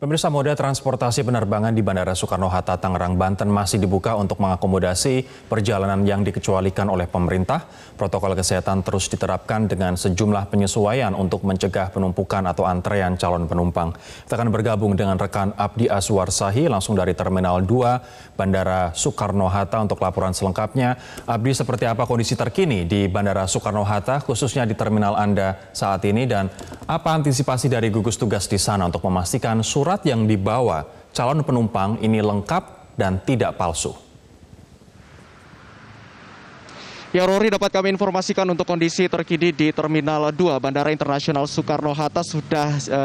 Pemirsa moda transportasi penerbangan di Bandara Soekarno-Hatta, Tangerang, Banten masih dibuka untuk mengakomodasi perjalanan yang dikecualikan oleh pemerintah. Protokol kesehatan terus diterapkan dengan sejumlah penyesuaian untuk mencegah penumpukan atau antrean calon penumpang. Kita akan bergabung dengan rekan Abdi Aswar Sahi langsung dari Terminal 2 Bandara Soekarno-Hatta untuk laporan selengkapnya. Abdi, seperti apa kondisi terkini di Bandara Soekarno-Hatta, khususnya di terminal Anda saat ini, dan apa antisipasi dari gugus tugas di sana untuk memastikan surat surat yang dibawa calon penumpang ini lengkap dan tidak palsu. Ya Rory dapat kami informasikan untuk kondisi terkini di Terminal 2 Bandara Internasional Soekarno-Hatta sudah e,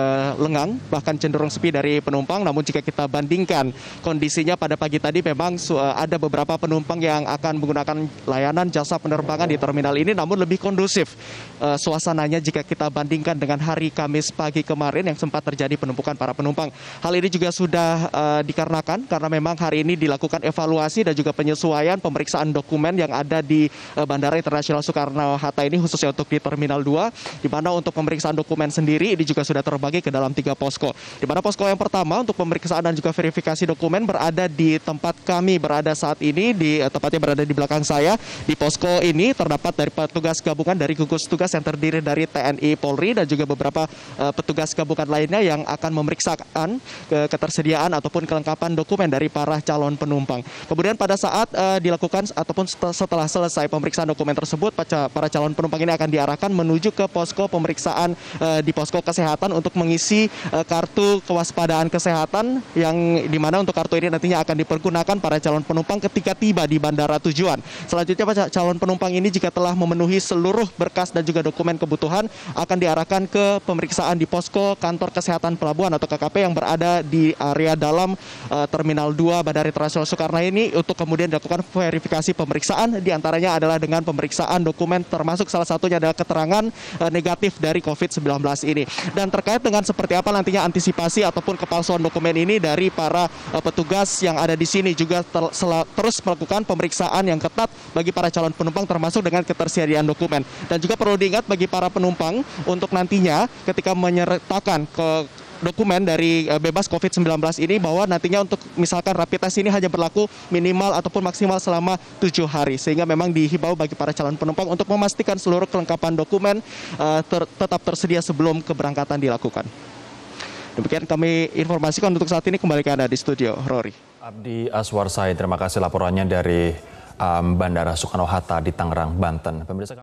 lengang bahkan cenderung sepi dari penumpang namun jika kita bandingkan kondisinya pada pagi tadi memang eh, ada beberapa penumpang yang akan menggunakan layanan jasa penerbangan di terminal ini namun lebih kondusif e, suasananya jika kita bandingkan dengan hari Kamis pagi kemarin yang sempat terjadi penumpukan para penumpang. Hal ini juga sudah e, dikarenakan karena memang hari ini dilakukan evaluasi dan juga penyesuaian pemeriksaan dokumen yang ada di Eh, Bandara Internasional Soekarno-Hatta ini khususnya untuk di Terminal 2 di mana untuk pemeriksaan dokumen sendiri ini juga sudah terbagi ke dalam tiga posko. Di mana posko yang pertama untuk pemeriksaan dan juga verifikasi dokumen berada di tempat kami berada saat ini di eh, tempatnya berada di belakang saya. Di posko ini terdapat dari petugas gabungan dari gugus tugas yang terdiri dari TNI, Polri dan juga beberapa uh, petugas gabungan lainnya yang akan memeriksakan ke ketersediaan ataupun kelengkapan dokumen dari para calon penumpang. Kemudian pada saat uh, dilakukan ataupun setelah selesai pemeriksaan pemeriksaan dokumen tersebut, para calon penumpang ini akan diarahkan menuju ke posko pemeriksaan eh, di posko kesehatan untuk mengisi eh, kartu kewaspadaan kesehatan yang di mana untuk kartu ini nantinya akan dipergunakan para calon penumpang ketika tiba di bandara tujuan. Selanjutnya para calon penumpang ini jika telah memenuhi seluruh berkas dan juga dokumen kebutuhan akan diarahkan ke pemeriksaan di posko kantor kesehatan pelabuhan atau KKP yang berada di area dalam eh, Terminal 2 Bandara Internasional Soekarno ini untuk kemudian dilakukan verifikasi pemeriksaan diantaranya adalah adalah dengan pemeriksaan dokumen termasuk salah satunya adalah keterangan eh, negatif dari COVID-19 ini. Dan terkait dengan seperti apa nantinya antisipasi ataupun kepalsuan dokumen ini dari para eh, petugas yang ada di sini juga ter terus melakukan pemeriksaan yang ketat bagi para calon penumpang termasuk dengan ketersediaan dokumen. Dan juga perlu diingat bagi para penumpang untuk nantinya ketika menyertakan ke dokumen dari eh, bebas COVID-19 ini bahwa nantinya untuk misalkan rapid test ini hanya berlaku minimal ataupun maksimal selama tujuh hari. Sehingga memang dihimbau bagi para calon penumpang untuk memastikan seluruh kelengkapan dokumen uh, ter tetap tersedia sebelum keberangkatan dilakukan. Demikian kami informasikan untuk saat ini kembali ke Anda di studio, Rory. Abdi Aswarsai, terima kasih laporannya dari um, Bandara Soekarno-Hatta di Tangerang, Banten. Pemirsa